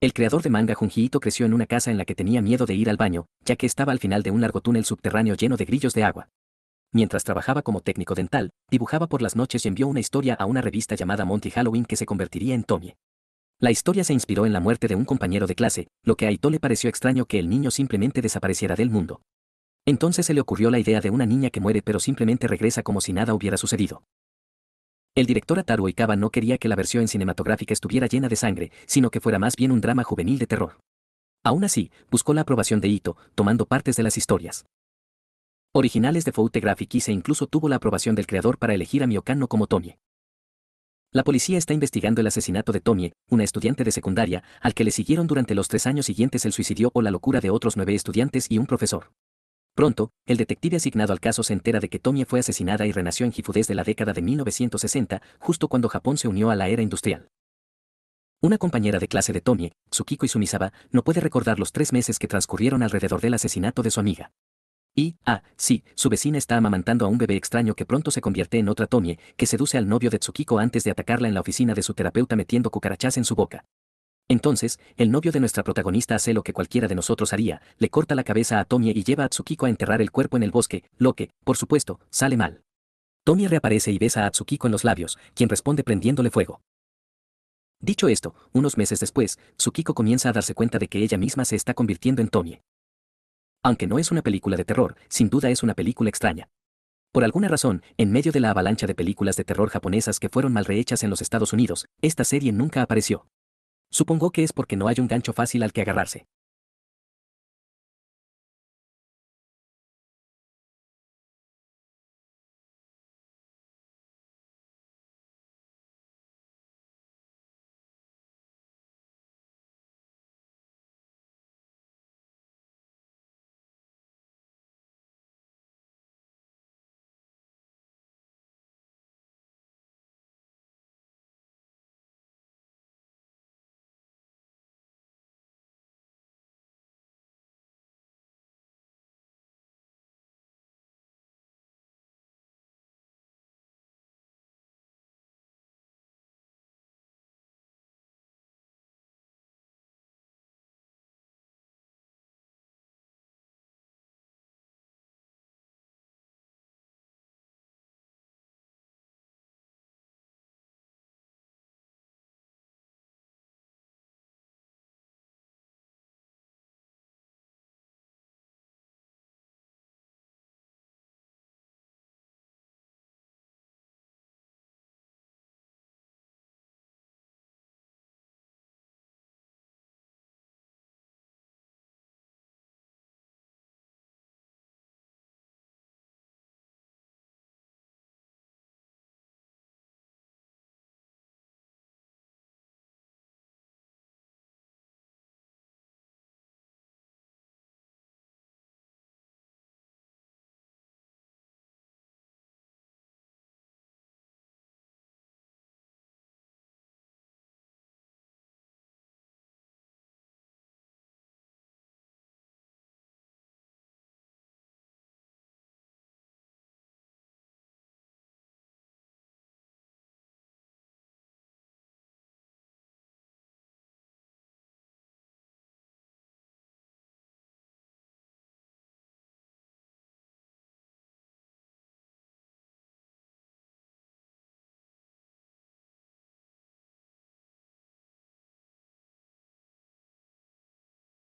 El creador de manga Junji creció en una casa en la que tenía miedo de ir al baño, ya que estaba al final de un largo túnel subterráneo lleno de grillos de agua. Mientras trabajaba como técnico dental, dibujaba por las noches y envió una historia a una revista llamada Monty Halloween que se convertiría en Tommy. La historia se inspiró en la muerte de un compañero de clase, lo que a Ito le pareció extraño que el niño simplemente desapareciera del mundo. Entonces se le ocurrió la idea de una niña que muere pero simplemente regresa como si nada hubiera sucedido. El director Ataru Ikaba no quería que la versión cinematográfica estuviera llena de sangre, sino que fuera más bien un drama juvenil de terror. Aún así, buscó la aprobación de Ito, tomando partes de las historias. Originales de Foute Graphic se incluso tuvo la aprobación del creador para elegir a Miokano como Tomie. La policía está investigando el asesinato de Tomie, una estudiante de secundaria, al que le siguieron durante los tres años siguientes el suicidio o la locura de otros nueve estudiantes y un profesor. Pronto, el detective asignado al caso se entera de que Tomie fue asesinada y renació en Jifu desde la década de 1960, justo cuando Japón se unió a la era industrial. Una compañera de clase de Tomie, Tsukiko Sumisaba, no puede recordar los tres meses que transcurrieron alrededor del asesinato de su amiga. Y, ah, sí, su vecina está amamantando a un bebé extraño que pronto se convierte en otra Tomie, que seduce al novio de Tsukiko antes de atacarla en la oficina de su terapeuta metiendo cucarachas en su boca. Entonces, el novio de nuestra protagonista hace lo que cualquiera de nosotros haría, le corta la cabeza a Tomie y lleva a Tsukiko a enterrar el cuerpo en el bosque, lo que, por supuesto, sale mal. Tomie reaparece y besa a Tsukiko en los labios, quien responde prendiéndole fuego. Dicho esto, unos meses después, Tsukiko comienza a darse cuenta de que ella misma se está convirtiendo en Tomie. Aunque no es una película de terror, sin duda es una película extraña. Por alguna razón, en medio de la avalancha de películas de terror japonesas que fueron mal rehechas en los Estados Unidos, esta serie nunca apareció. Supongo que es porque no hay un gancho fácil al que agarrarse.